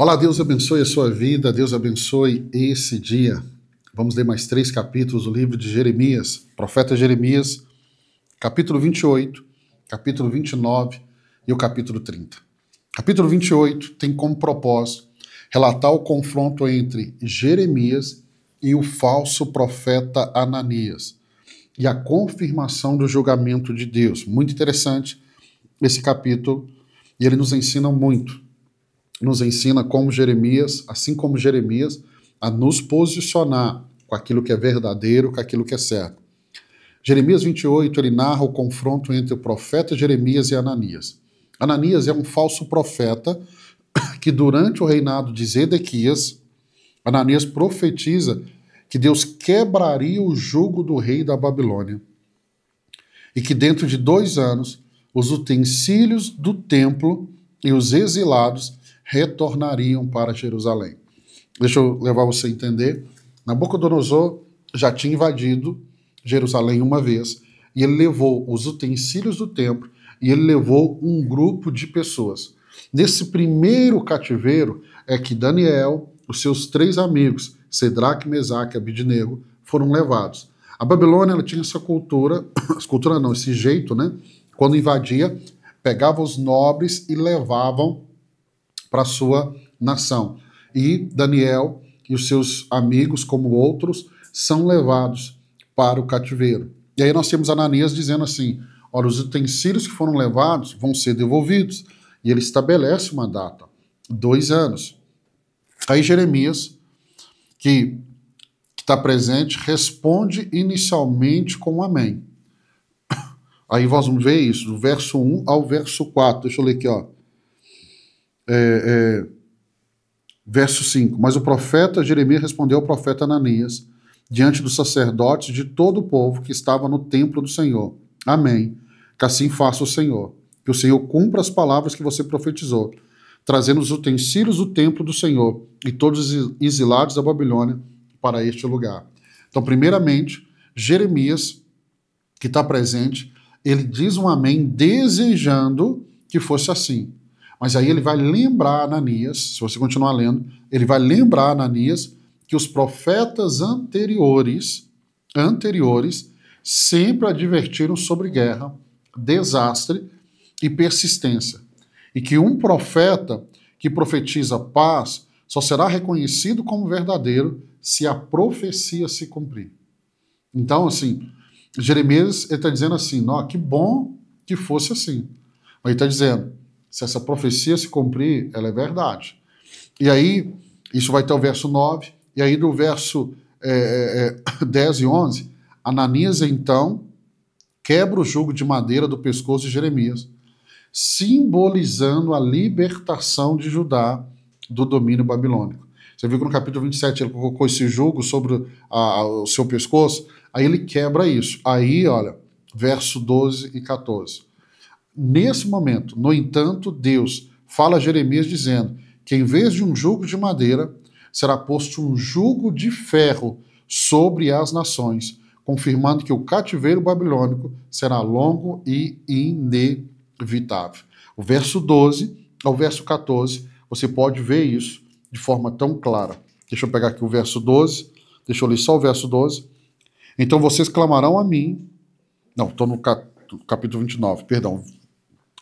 Olá, Deus abençoe a sua vida, Deus abençoe esse dia. Vamos ler mais três capítulos do livro de Jeremias, profeta Jeremias, capítulo 28, capítulo 29 e o capítulo 30. Capítulo 28 tem como propósito relatar o confronto entre Jeremias e o falso profeta Ananias e a confirmação do julgamento de Deus. Muito interessante esse capítulo e ele nos ensina muito nos ensina como Jeremias, assim como Jeremias, a nos posicionar com aquilo que é verdadeiro, com aquilo que é certo. Jeremias 28, ele narra o confronto entre o profeta Jeremias e Ananias. Ananias é um falso profeta que durante o reinado de Zedequias, Ananias profetiza que Deus quebraria o jugo do rei da Babilônia e que dentro de dois anos os utensílios do templo e os exilados retornariam para Jerusalém. Deixa eu levar você a entender. Nabucodonosor já tinha invadido Jerusalém uma vez e ele levou os utensílios do templo e ele levou um grupo de pessoas. Nesse primeiro cativeiro é que Daniel, os seus três amigos, Sedraque, Mesaque e Abidnego, foram levados. A Babilônia ela tinha essa cultura, escultura não, esse jeito, né? Quando invadia, pegava os nobres e levavam para sua nação. E Daniel e os seus amigos, como outros, são levados para o cativeiro. E aí nós temos Ananias dizendo assim: Ora, os utensílios que foram levados vão ser devolvidos. E ele estabelece uma data, dois anos. Aí Jeremias, que está presente, responde inicialmente com amém. Aí vós vamos ver isso, do verso 1 ao verso 4. Deixa eu ler aqui, ó é, é, verso 5: Mas o profeta Jeremias respondeu ao profeta Ananias, diante dos sacerdotes de todo o povo que estava no templo do Senhor: Amém. Que assim faça o Senhor. Que o Senhor cumpra as palavras que você profetizou, trazendo os utensílios do templo do Senhor e todos os exilados da Babilônia para este lugar. Então, primeiramente, Jeremias, que está presente, ele diz um amém desejando que fosse assim. Mas aí ele vai lembrar Ananias, se você continuar lendo, ele vai lembrar Ananias que os profetas anteriores, anteriores, sempre advertiram sobre guerra, desastre e persistência. E que um profeta que profetiza paz só será reconhecido como verdadeiro se a profecia se cumprir. Então, assim, Jeremias está dizendo assim: que bom que fosse assim. Ele está dizendo: se essa profecia se cumprir, ela é verdade. E aí, isso vai até o verso 9, e aí do verso é, é, 10 é, e 11, Ananias então quebra o jugo de madeira do pescoço de Jeremias, simbolizando a libertação de Judá do domínio babilônico. Você viu que no capítulo 27 ele colocou esse jugo sobre a, o seu pescoço, aí ele quebra isso. Aí, olha, verso 12 e 14. Nesse momento, no entanto, Deus fala a Jeremias dizendo que em vez de um jugo de madeira, será posto um jugo de ferro sobre as nações, confirmando que o cativeiro babilônico será longo e inevitável. O verso 12 ao verso 14, você pode ver isso de forma tão clara. Deixa eu pegar aqui o verso 12, deixa eu ler só o verso 12. Então vocês clamarão a mim. Não, estou no capítulo 29, perdão,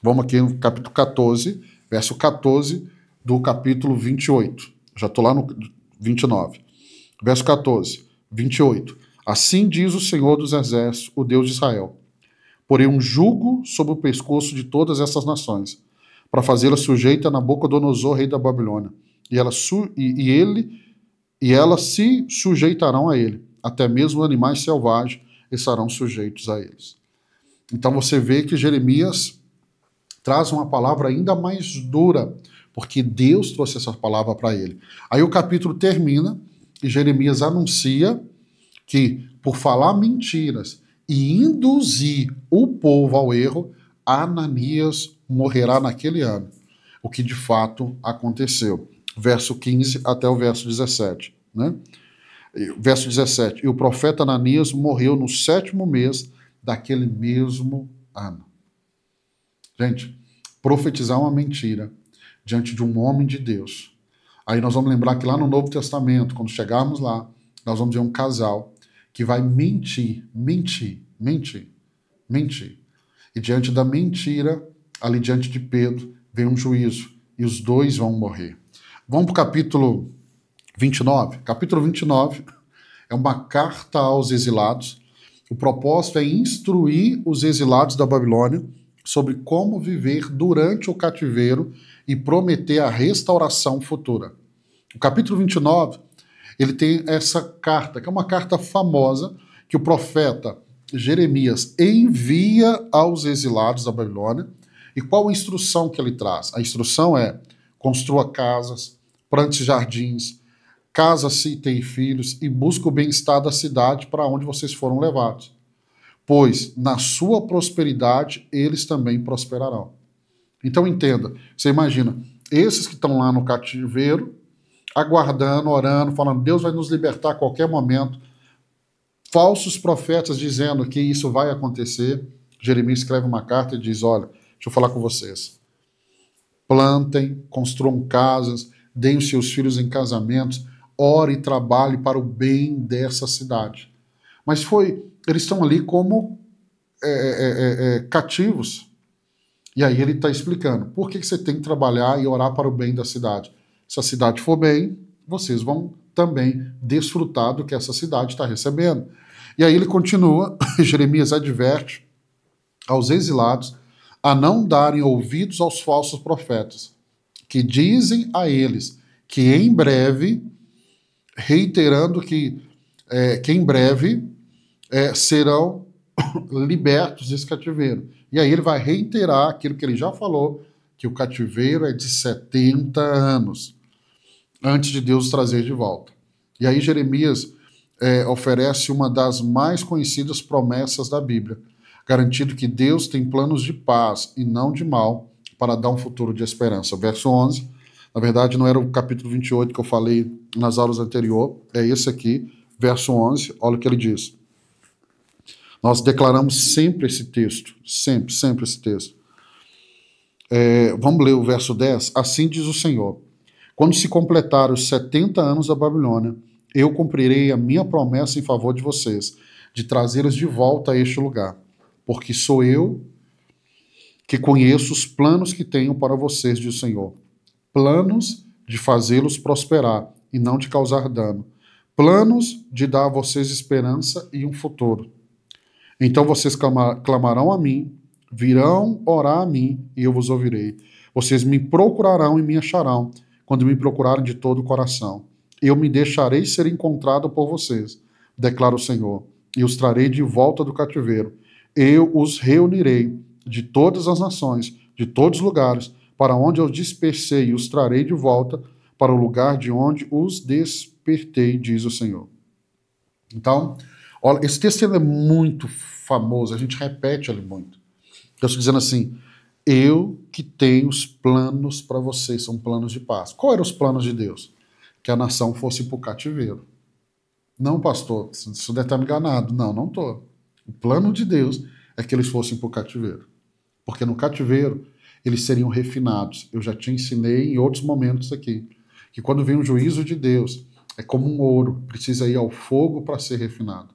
Vamos aqui no capítulo 14, verso 14 do capítulo 28. Já estou lá no 29. Verso 14, 28. Assim diz o Senhor dos Exércitos, o Deus de Israel: Porém, um jugo sobre o pescoço de todas essas nações, para fazê-la sujeita do nosor rei da Babilônia. E, ela e, e, ele, e elas se sujeitarão a ele, até mesmo animais selvagens estarão sujeitos a eles. Então você vê que Jeremias traz uma palavra ainda mais dura, porque Deus trouxe essa palavra para ele. Aí o capítulo termina e Jeremias anuncia que, por falar mentiras e induzir o povo ao erro, Ananias morrerá naquele ano, o que de fato aconteceu. Verso 15 até o verso 17. Né? Verso 17: E o profeta Ananias morreu no sétimo mês daquele mesmo ano. Gente, profetizar uma mentira diante de um homem de Deus. Aí nós vamos lembrar que lá no Novo Testamento, quando chegarmos lá, nós vamos ver um casal que vai mentir, mentir, mentir, mentir. E diante da mentira, ali diante de Pedro, vem um juízo e os dois vão morrer. Vamos para o capítulo 29. Capítulo 29 é uma carta aos exilados. O propósito é instruir os exilados da Babilônia sobre como viver durante o cativeiro e prometer a restauração futura. O capítulo 29, ele tem essa carta, que é uma carta famosa que o profeta Jeremias envia aos exilados da Babilônia. E qual a instrução que ele traz? A instrução é: construa casas, plante jardins, casa-se e tenha filhos, e busque o bem-estar da cidade para onde vocês foram levados pois na sua prosperidade eles também prosperarão. Então entenda, você imagina, esses que estão lá no cativeiro, aguardando, orando, falando, Deus vai nos libertar a qualquer momento. Falsos profetas dizendo que isso vai acontecer. Jeremias escreve uma carta e diz: Olha, deixa eu falar com vocês. Plantem, construam casas, deem os seus filhos em casamentos, ore e trabalhe para o bem dessa cidade. Mas foi eles estão ali como é, é, é, é cativos. E aí ele está explicando por que, que você tem que trabalhar e orar para o bem da cidade. Se a cidade for bem, vocês vão também desfrutar do que essa cidade está recebendo. E aí ele continua, Jeremias adverte aos exilados a não darem ouvidos aos falsos profetas, que dizem a eles que em breve, reiterando que, é, que em breve é, serão libertos desse cativeiro. E aí ele vai reiterar aquilo que ele já falou, que o cativeiro é de 70 anos, antes de Deus os trazer de volta. E aí Jeremias é, oferece uma das mais conhecidas promessas da Bíblia, garantindo que Deus tem planos de paz e não de mal para dar um futuro de esperança. Verso 11, na verdade não era o capítulo 28 que eu falei nas aulas anterior, é esse aqui, verso 11, olha o que ele diz. Nós declaramos sempre esse texto, sempre, sempre esse texto. É, vamos ler o verso 10. Assim diz o Senhor: Quando se completar os 70 anos da Babilônia, eu cumprirei a minha promessa em favor de vocês, de trazê-los de volta a este lugar, porque sou eu que conheço os planos que tenho para vocês, diz o Senhor. Planos de fazê-los prosperar e não de causar dano. Planos de dar a vocês esperança e um futuro. Então vocês clamarão a mim, virão orar a mim, e eu vos ouvirei. Vocês me procurarão e me acharão, quando me procurarem de todo o coração. Eu me deixarei ser encontrado por vocês, declara o Senhor, e os trarei de volta do cativeiro. Eu os reunirei de todas as nações, de todos os lugares, para onde eu dispersei, e os trarei de volta para o lugar de onde os despertei, diz o Senhor. Então, Olha, esse texto é muito famoso, a gente repete ele muito. Deus dizendo assim: Eu que tenho os planos para vocês, são planos de paz. Qual eram os planos de Deus? Que a nação fosse para o cativeiro. Não, pastor, isso deve tá estar enganado. Não, não estou. O plano de Deus é que eles fossem para o cativeiro. Porque no cativeiro eles seriam refinados. Eu já te ensinei em outros momentos aqui que quando vem o juízo de Deus, é como um ouro, precisa ir ao fogo para ser refinado.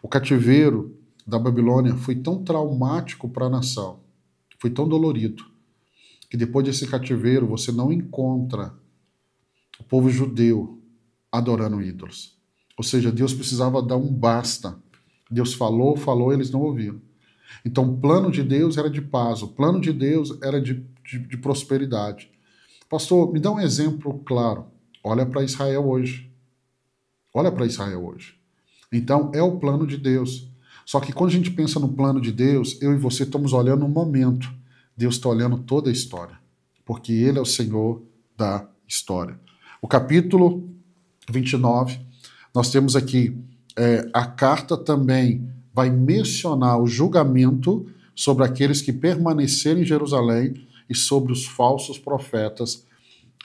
O cativeiro da Babilônia foi tão traumático para a nação, foi tão dolorido, que depois desse cativeiro você não encontra o povo judeu adorando ídolos. Ou seja, Deus precisava dar um basta. Deus falou, falou, eles não ouviram. Então, o plano de Deus era de paz, o plano de Deus era de, de, de prosperidade. Pastor, me dá um exemplo claro. Olha para Israel hoje. Olha para Israel hoje. Então, é o plano de Deus. Só que quando a gente pensa no plano de Deus, eu e você estamos olhando um momento. Deus está olhando toda a história, porque Ele é o Senhor da história. O capítulo 29, nós temos aqui é, a carta também vai mencionar o julgamento sobre aqueles que permanecerem em Jerusalém e sobre os falsos profetas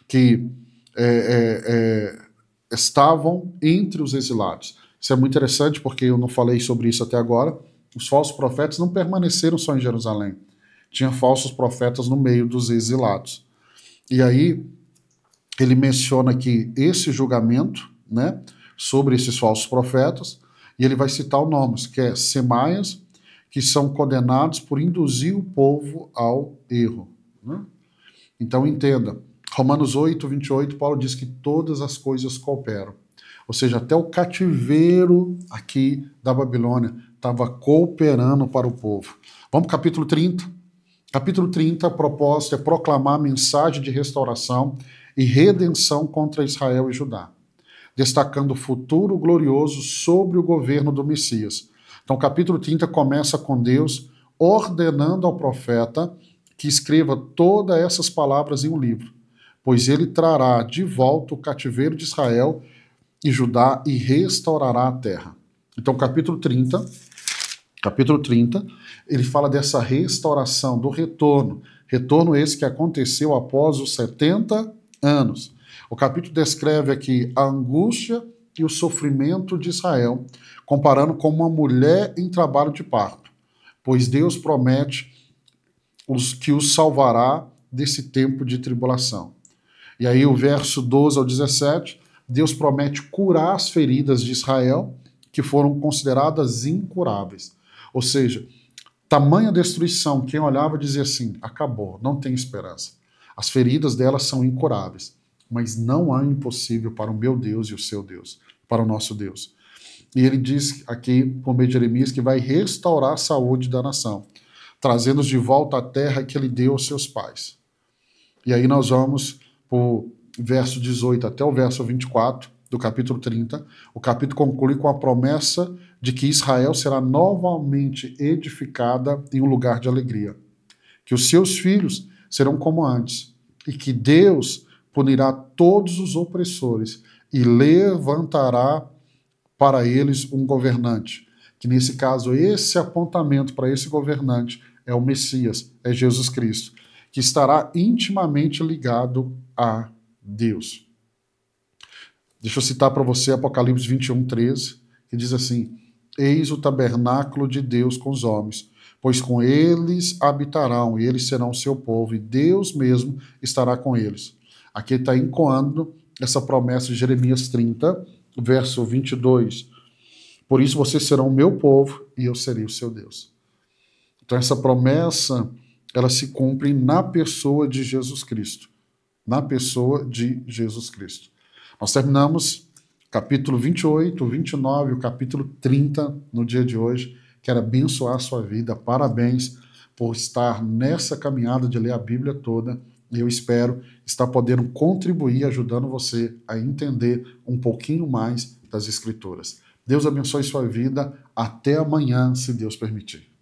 que é, é, é estavam entre os exilados. Isso é muito interessante porque eu não falei sobre isso até agora. Os falsos profetas não permaneceram só em Jerusalém. Tinha falsos profetas no meio dos exilados. E aí ele menciona que esse julgamento, né, sobre esses falsos profetas, e ele vai citar o nome, que é Semaias, que são condenados por induzir o povo ao erro. Né? Então entenda, Romanos 8, 28, Paulo diz que todas as coisas cooperam ou seja, até o cativeiro aqui da Babilônia estava cooperando para o povo. Vamos para o capítulo 30. Capítulo 30, a proposta é proclamar a mensagem de restauração e redenção contra Israel e Judá, destacando o futuro glorioso sobre o governo do Messias. Então, capítulo 30 começa com Deus ordenando ao profeta que escreva todas essas palavras em um livro, pois ele trará de volta o cativeiro de Israel e Judá e restaurará a terra. Então, capítulo 30, capítulo 30, ele fala dessa restauração, do retorno. Retorno esse que aconteceu após os 70 anos. O capítulo descreve aqui a angústia e o sofrimento de Israel, comparando com uma mulher em trabalho de parto, pois Deus promete os que os salvará desse tempo de tribulação. E aí o verso 12 ao 17 Deus promete curar as feridas de Israel que foram consideradas incuráveis. Ou seja, tamanha destruição, quem olhava dizia assim: acabou, não tem esperança. As feridas delas são incuráveis, mas não há impossível para o meu Deus e o seu Deus, para o nosso Deus. E ele diz aqui, por meio de Jeremias, que vai restaurar a saúde da nação, trazendo-os de volta à terra que ele deu aos seus pais. E aí nós vamos por verso 18 até o verso 24 do capítulo 30, o capítulo conclui com a promessa de que Israel será novamente edificada em um lugar de alegria, que os seus filhos serão como antes, e que Deus punirá todos os opressores e levantará para eles um governante. Que nesse caso, esse apontamento para esse governante é o Messias, é Jesus Cristo, que estará intimamente ligado a Deus. Deixa eu citar para você Apocalipse 21, 13, que diz assim: Eis o tabernáculo de Deus com os homens, pois com eles habitarão, e eles serão seu povo, e Deus mesmo estará com eles. Aqui está encoando essa promessa de Jeremias 30, verso 22. Por isso vocês serão meu povo e eu serei o seu Deus. Então essa promessa, ela se cumpre na pessoa de Jesus Cristo na pessoa de Jesus Cristo. Nós terminamos capítulo 28, 29, o capítulo 30 no dia de hoje. Quero abençoar a sua vida. Parabéns por estar nessa caminhada de ler a Bíblia toda. Eu espero estar podendo contribuir, ajudando você a entender um pouquinho mais das Escrituras. Deus abençoe sua vida. Até amanhã, se Deus permitir.